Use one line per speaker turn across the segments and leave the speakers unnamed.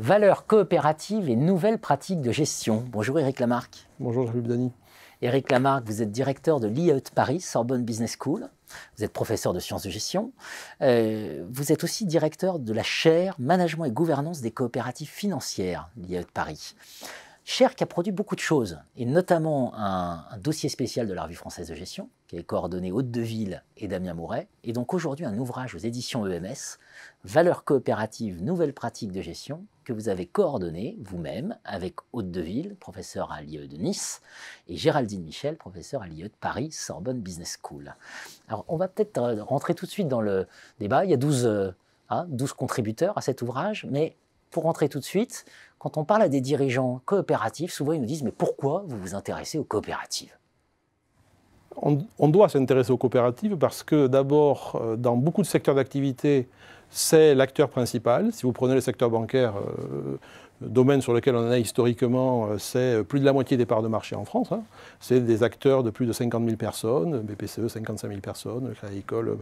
valeurs coopératives et nouvelles pratiques de gestion. Bonjour Eric Lamarck. Bonjour Jean-Luc Dany. Éric Lamarck, vous êtes directeur de l'IAE Paris, Sorbonne Business School. Vous êtes professeur de sciences de gestion. Euh, vous êtes aussi directeur de la chaire Management et gouvernance des coopératives financières, l'IAE de Paris. Cher qui a produit beaucoup de choses, et notamment un, dossier spécial de la revue française de gestion, qui est coordonné Haute de Ville et Damien Mouret, et donc aujourd'hui un ouvrage aux éditions EMS, Valeurs coopératives, nouvelles pratiques de gestion, que vous avez coordonné vous-même avec Haute de Ville, professeur à l'IE de Nice, et Géraldine Michel, professeur à l'IE de Paris, Sorbonne Business School. Alors on va peut-être euh, rentrer tout de suite dans le débat, il y a 12, 12 euh, hein, contributeurs à cet ouvrage, mais pour rentrer tout de suite, quand on parle à des dirigeants coopératifs, souvent ils nous disent Mais pourquoi vous vous intéressez aux coopératives
on, doit s'intéresser aux coopératives parce que d'abord, euh, dans beaucoup de secteurs d'activité, c'est l'acteur principal. Si vous prenez le secteur bancaire, euh, domaine sur lequel on a historiquement, euh, c'est euh, plus de la moitié des parts de marché en France. Hein. C'est des acteurs de plus de 50 000 personnes, BPCE 55 000 personnes, le euh,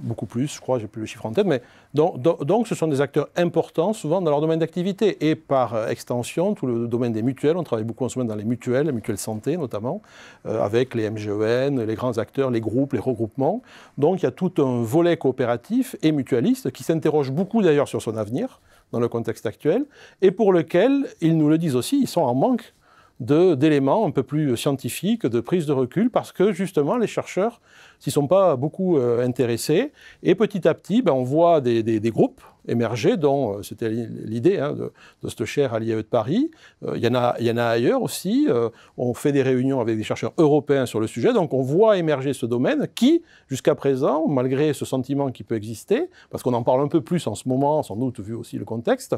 beaucoup plus, je crois, j'ai plus le chiffre en tête. Mais donc, ce sont des acteurs importants, souvent dans leur domaine d'activité. Et par extension, tout le domaine des mutuelles, on travaille beaucoup en ce moment dans les mutuelles, les mutuelles santé notamment, avec les MGEN, les grands acteurs, les groupes, les regroupements. Donc il y a tout un volet coopératif et mutualiste qui s'interroge beaucoup d'ailleurs sur son avenir dans le contexte actuel, et pour lequel, ils nous le disent aussi, ils sont en manque d'éléments un peu plus scientifiques, de prise de recul, parce que justement les chercheurs s'y sont pas beaucoup euh, intéressés. Et petit à petit, ben, on voit des groupes émergé dont euh, c'était l'idée hein, de, de, cette chaire à l'IAE de Paris. Euh, il y, en a, y en a ailleurs aussi. Euh, on fait des réunions avec des chercheurs européens sur le sujet. Donc on voit émerger ce domaine qui, jusqu'à présent, malgré ce sentiment qui peut exister, parce qu'on en parle un peu plus en ce moment, sans doute vu aussi le contexte,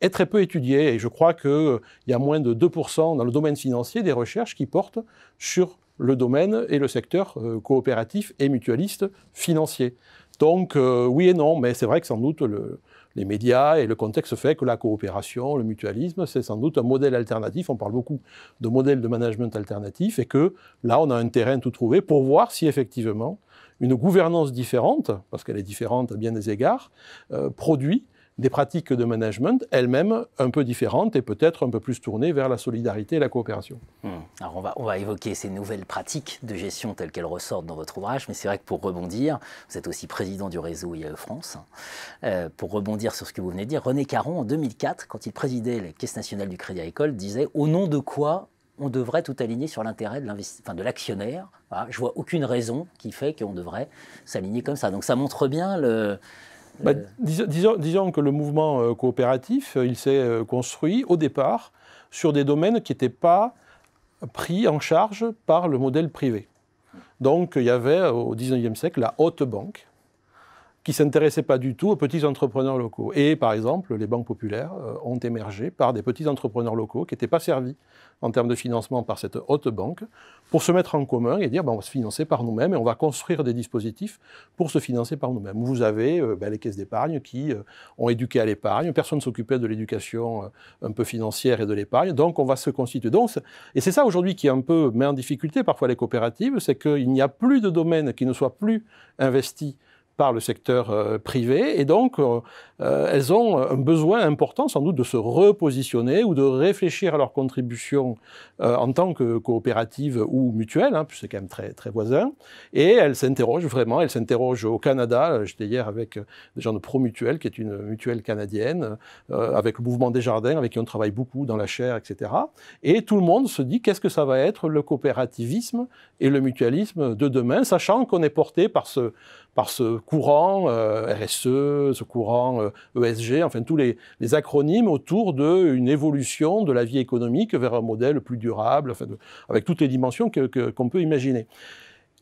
est très peu étudié. Et je crois qu'il y a moins de 2% dans le domaine financier des recherches qui portent sur le domaine et le secteur coopératif et mutualiste financier. Donc euh, oui et non, mais c'est vrai que sans doute les médias et le contexte fait que la coopération, le mutualisme, c'est sans doute un modèle alternatif. On parle beaucoup de modèles de management alternatif et que là, on a un terrain tout trouvé pour voir si effectivement une gouvernance différente, parce qu'elle est différente à bien des égards, euh, produit des pratiques de management elles-mêmes un peu différentes et peut-être un peu plus tournées vers la solidarité et la coopération.
Hmm. Alors on va, on va évoquer ces nouvelles pratiques de gestion telles qu'elles ressortent dans votre ouvrage, mais c'est vrai que pour rebondir, vous êtes aussi président du réseau IAE France, euh, pour rebondir sur ce que vous venez de dire, René Caron en 2004, quand il présidait la Caisse nationale du Crédit Agricole, disait « au nom de quoi on devrait tout aligner sur l'intérêt de, l'actionnaire. je vois aucune raison qui fait qu'on devrait s'aligner comme ça. Donc ça montre bien le, bah, disons, disons, que le mouvement euh, coopératif, euh, il s'est euh, construit au
départ sur des domaines qui n'étaient pas pris en charge par le modèle privé. Donc il y avait au XIXe siècle la haute banque, qui s'intéressaient pas du tout aux petits entrepreneurs locaux. Et par exemple, les banques populaires euh, ont émergé par des petits entrepreneurs locaux qui n'étaient pas servis en termes de financement par cette haute banque, pour se mettre en commun et dire bon on va se financer par nous-mêmes et on va construire des dispositifs pour se financer par nous-mêmes. Vous avez euh, ben, les caisses d'épargne qui euh, ont éduqué à l'épargne, personne ne s'occupait de l'éducation un peu financière et de l'épargne, donc on va se constituer. Donc, et c'est ça aujourd'hui qui un peu met en difficulté parfois les coopératives, c'est qu'il n'y a plus de domaine qui ne soit plus investi par le secteur euh, privé. Et donc, euh, euh, elles ont un besoin important, sans doute, de se repositionner ou de réfléchir à leur contribution en tant que coopérative ou mutuelle, hein, puisque c'est quand même très, très voisin. Et elles s'interrogent vraiment, elles s'interrogent au Canada. J'étais hier avec des gens de Promutuel, qui est une mutuelle canadienne, avec le mouvement des jardins, avec qui on travaille beaucoup dans la chair etc. Et tout le monde se dit qu'est-ce que ça va être le coopérativisme et le mutualisme de demain, sachant qu'on est porté par ce par ce courant euh, RSE, ce courant ESG, euh, e enfin tous les, acronymes autour d'une évolution de la vie économique vers un modèle plus durable, avec toutes les dimensions qu'on peut imaginer.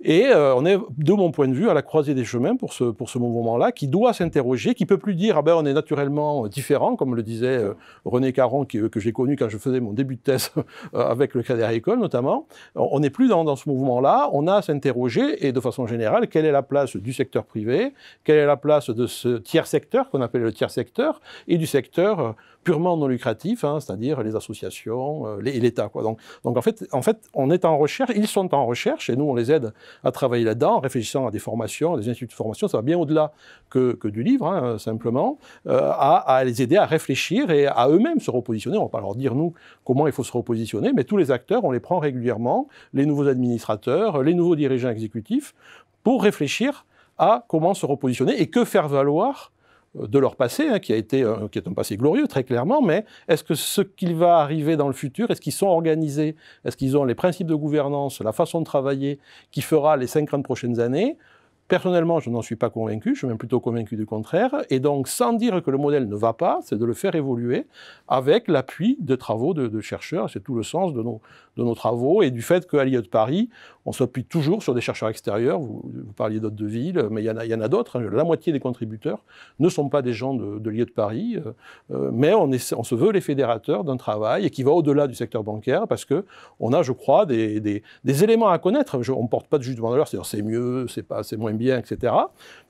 Et euh, on est, de mon point de vue, à la croisée des chemins pour ce, pour ce mouvement-là, qui doit s'interroger, qui peut plus dire ah ben on est naturellement euh, différent, comme le disait euh, René Caron, que j'ai connu quand je faisais mon début de thèse avec le Crédit Agricole notamment. On n'est plus dans, dans ce mouvement-là. On a à s'interroger et de façon générale, quelle est la place du secteur privé, quelle est la place de ce tiers secteur qu'on appelle le tiers secteur et du secteur purement non lucratif, hein, c'est-à-dire les associations, et l'État. Donc, donc en fait, en fait, on est en recherche, ils sont en recherche et nous on les aide à travailler là-dedans, en réfléchissant à des formations, à des instituts de formation. Ça va bien au-delà que, du livre, hein, simplement, euh, à, les aider à réfléchir et à eux-mêmes se repositionner. On va pas leur dire, nous, comment il faut se repositionner, mais tous les acteurs, on les prend régulièrement, les nouveaux administrateurs, les nouveaux dirigeants exécutifs, pour réfléchir à comment se repositionner et que faire valoir de leur passé, hein, qui, a été, euh, qui est un passé glorieux, très clairement, mais est-ce que ce qu'il va arriver dans le futur, est-ce qu'ils sont organisés, est-ce qu'ils ont les principes de gouvernance, la façon de travailler qui fera les 50 prochaines années Personnellement, je n'en suis pas convaincu, je suis même plutôt convaincu du contraire, et donc sans dire que le modèle ne va pas, c'est de le faire évoluer avec l'appui de travaux de, chercheurs, c'est tout le sens de nos, de nos travaux et du fait qu'à l'IE de Paris, on s'appuie toujours sur des chercheurs extérieurs. Vous, parliez d'autres de villes, mais il y en a, y en d'autres. Hein. La moitié des contributeurs ne sont pas des gens de, de lieu de Paris, euh, euh, mais on, se veut les fédérateurs d'un travail qui va au-delà du secteur bancaire parce que on a, je crois, des, éléments à connaître. on ne porte pas de jugement de valeur, c'est-à-dire c'est mieux, c'est moins bien, etc.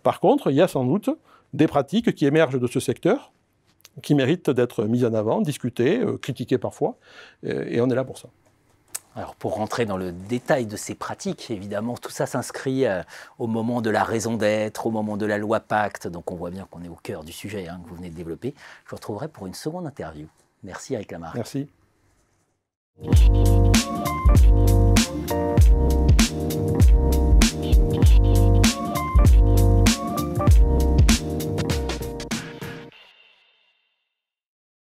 Par contre, il y a sans doute des pratiques qui émergent de ce secteur qui méritent d'être mises en avant, discutées, euh, critiquées
parfois, et on est là pour ça. Alors pour rentrer dans le détail de ces pratiques, évidemment, tout ça s'inscrit euh, au moment de la raison d'être, au moment de la loi Pacte. Donc on voit bien qu'on est au cœur du sujet hein, que vous venez de développer. Je vous retrouverai pour une seconde interview. Merci Eric Lamarck. Merci.